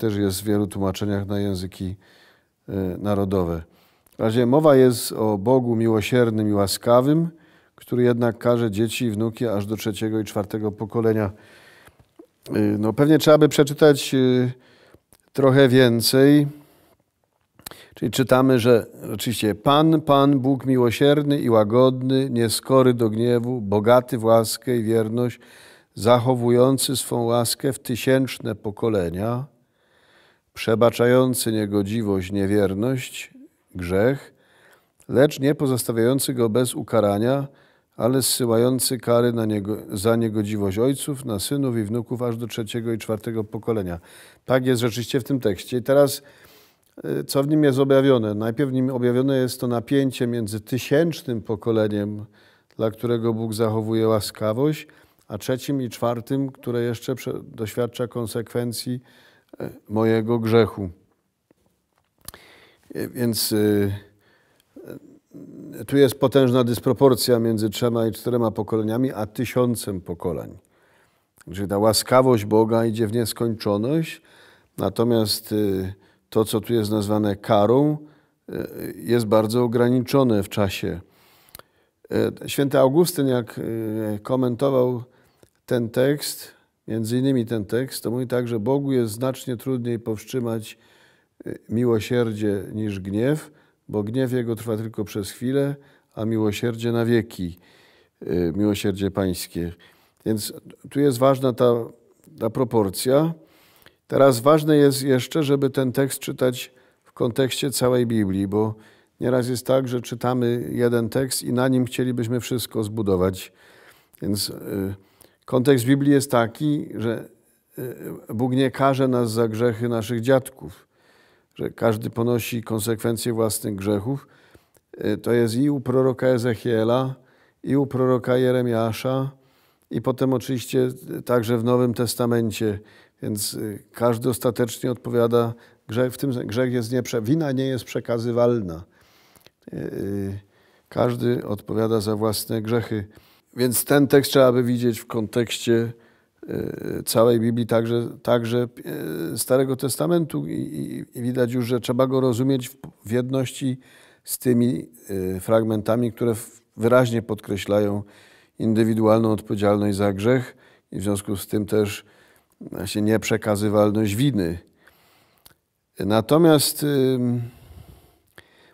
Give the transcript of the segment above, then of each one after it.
też jest w wielu tłumaczeniach na języki e, narodowe. W razie mowa jest o Bogu miłosiernym i łaskawym, który jednak każe dzieci i wnuki aż do trzeciego i czwartego pokolenia. E, no, pewnie trzeba by przeczytać e, trochę więcej. Czyli czytamy, że oczywiście Pan, Pan Bóg miłosierny i łagodny, nieskory do gniewu, bogaty w łaskę i wierność, zachowujący swą łaskę w tysięczne pokolenia – przebaczający niegodziwość, niewierność, grzech, lecz nie pozostawiający go bez ukarania, ale zsyłający kary niego, za niegodziwość ojców, na synów i wnuków aż do trzeciego i czwartego pokolenia. Tak jest rzeczywiście w tym tekście. I teraz y, co w nim jest objawione? Najpierw w nim objawione jest to napięcie między tysięcznym pokoleniem, dla którego Bóg zachowuje łaskawość, a trzecim i czwartym, które jeszcze doświadcza konsekwencji E, mojego grzechu. E, więc e, tu jest potężna dysproporcja między trzema i czterema pokoleniami, a tysiącem pokoleń. Czyli ta łaskawość Boga idzie w nieskończoność, natomiast to, co tu jest nazwane karą, jest bardzo ograniczone w czasie. Święty Augustyn, jak komentował ten tekst, między innymi ten tekst, to mówi tak, że Bogu jest znacznie trudniej powstrzymać e, miłosierdzie niż gniew, bo gniew jego trwa tylko przez chwilę, a miłosierdzie na wieki, e, miłosierdzie pańskie. Więc tu jest ważna ta, ta proporcja. Teraz ważne jest jeszcze, żeby ten tekst czytać w kontekście całej Biblii, bo nieraz jest tak, że czytamy jeden tekst i na nim chcielibyśmy wszystko zbudować. Więc. Yy, Kontekst Biblii jest taki, że e, Bóg nie karze nas za grzechy naszych dziadków, że każdy ponosi konsekwencje własnych grzechów. E, to jest i u proroka Ezechiela, i u proroka Jeremiasza, i potem oczywiście także w Nowym Testamencie. Więc e, każdy ostatecznie odpowiada, grzech, w tym grzech jest nie, wina nie jest przekazywalna. Każdy odpowiada za własne grzechy. Więc ten tekst trzeba by widzieć w kontekście e, całej Biblii, także, także e, Starego Testamentu I, i, i widać już, że trzeba go rozumieć w, w jedności z tymi e, fragmentami, które wyraźnie podkreślają indywidualną odpowiedzialność za grzech i w związku z tym też właśnie nieprzekazywalność winy. Natomiast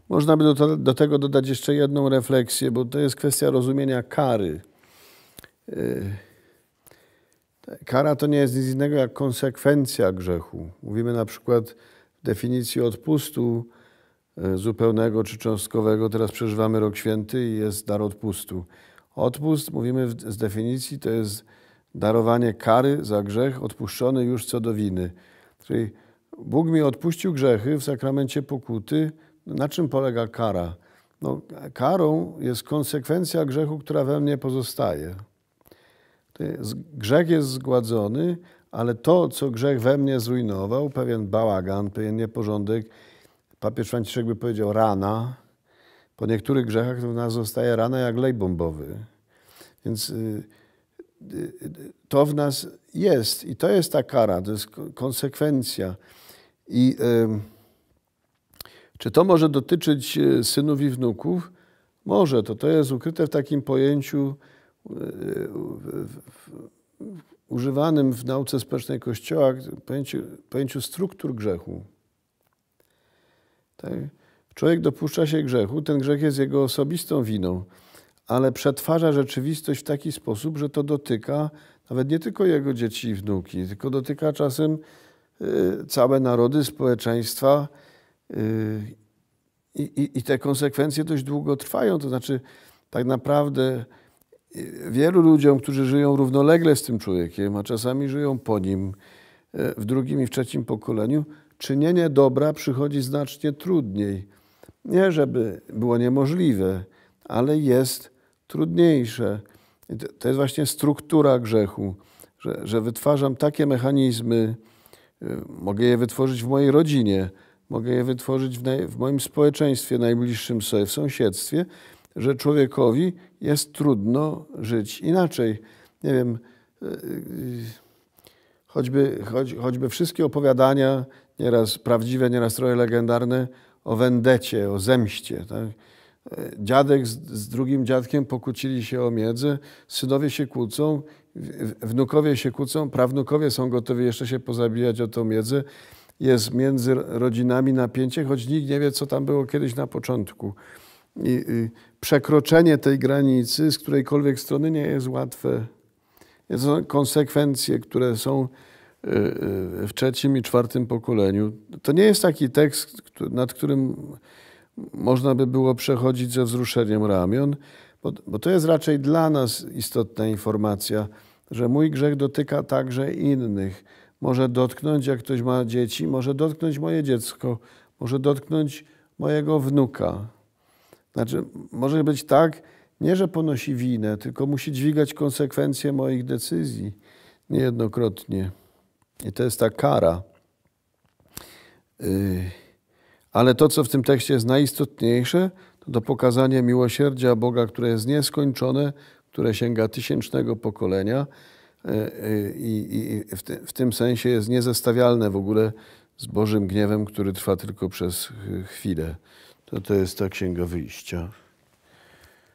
można by do, do tego dodać jeszcze jedną refleksję, bo to jest kwestia rozumienia kary. E, kara to nie jest nic innego jak konsekwencja grzechu. Mówimy na przykład w definicji odpustu e, zupełnego czy cząstkowego. Teraz przeżywamy rok święty i jest dar odpustu. Odpust, mówimy z definicji, to jest darowanie kary za grzech odpuszczony już co do winy. Czyli Bóg mi odpuścił grzechy w sakramencie pokuty, na czym polega kara? No, karą jest konsekwencja grzechu, która we mnie pozostaje. Grzech jest zgładzony, ale to, co grzech we mnie zrujnował, pewien bałagan, pewien nieporządek, papież Franciszek by powiedział rana. Po niektórych grzechach to w nas zostaje rana jak lej bombowy. Więc y, y, y, to w nas jest i to jest ta kara, to jest konsekwencja. I... Yy, czy to może dotyczyć e, synów i wnuków? Może, to to jest ukryte w takim pojęciu e, używanym w nauce społecznej Kościoła, pojęciu, pojęciu struktur grzechu. Tak? Człowiek dopuszcza się grzechu, ten grzech jest jego osobistą winą, ale przetwarza rzeczywistość w taki sposób, że to dotyka nawet nie tylko jego dzieci i wnuki, tylko dotyka czasem e, całe narody, społeczeństwa, Y, I, i, I, te konsekwencje dość długo trwają. To znaczy, tak naprawdę y, wielu ludziom, którzy żyją równolegle z tym człowiekiem, a czasami żyją po nim, y, w drugim i w trzecim pokoleniu, czynienie dobra przychodzi znacznie trudniej. Nie, żeby było niemożliwe, ale jest trudniejsze. To jest właśnie struktura grzechu, że, że wytwarzam takie mechanizmy, mogę je wytworzyć w mojej rodzinie, Mogę je wytworzyć w, naj, w moim społeczeństwie najbliższym sobie, w sąsiedztwie, że człowiekowi jest trudno żyć inaczej. Nie wiem, e, e, choćby, choć, choćby wszystkie opowiadania, nieraz prawdziwe, nieraz trochę legendarne, o wendecie, o zemście. Tak? E, dziadek z, z, drugim dziadkiem pokłócili się o miedzę, synowie się kłócą, wnukowie się kłócą, prawnukowie są gotowi jeszcze się pozabijać o tą miedzę jest między rodzinami napięcie, choć nikt nie wie, co tam było kiedyś na początku. I y, przekroczenie tej granicy z którejkolwiek strony nie jest łatwe. są konsekwencje, które są y, y, w trzecim i czwartym pokoleniu. To nie jest taki tekst, nad którym można by było przechodzić ze wzruszeniem ramion, bo, bo to jest raczej dla nas istotna informacja, że mój grzech dotyka także innych może dotknąć, jak ktoś ma dzieci, może dotknąć moje dziecko, może dotknąć mojego wnuka. Znaczy, może być tak, nie że ponosi winę, tylko musi dźwigać konsekwencje moich decyzji niejednokrotnie. I to jest ta kara. Y, ale to, co w tym tekście jest najistotniejsze, to to pokazanie miłosierdzia Boga, które jest nieskończone, które sięga tysięcznego pokolenia E, e, i, i w, te, w tym sensie jest niezestawialne w ogóle z Bożym gniewem, który trwa tylko przez e, chwilę. To, to jest ta księga wyjścia.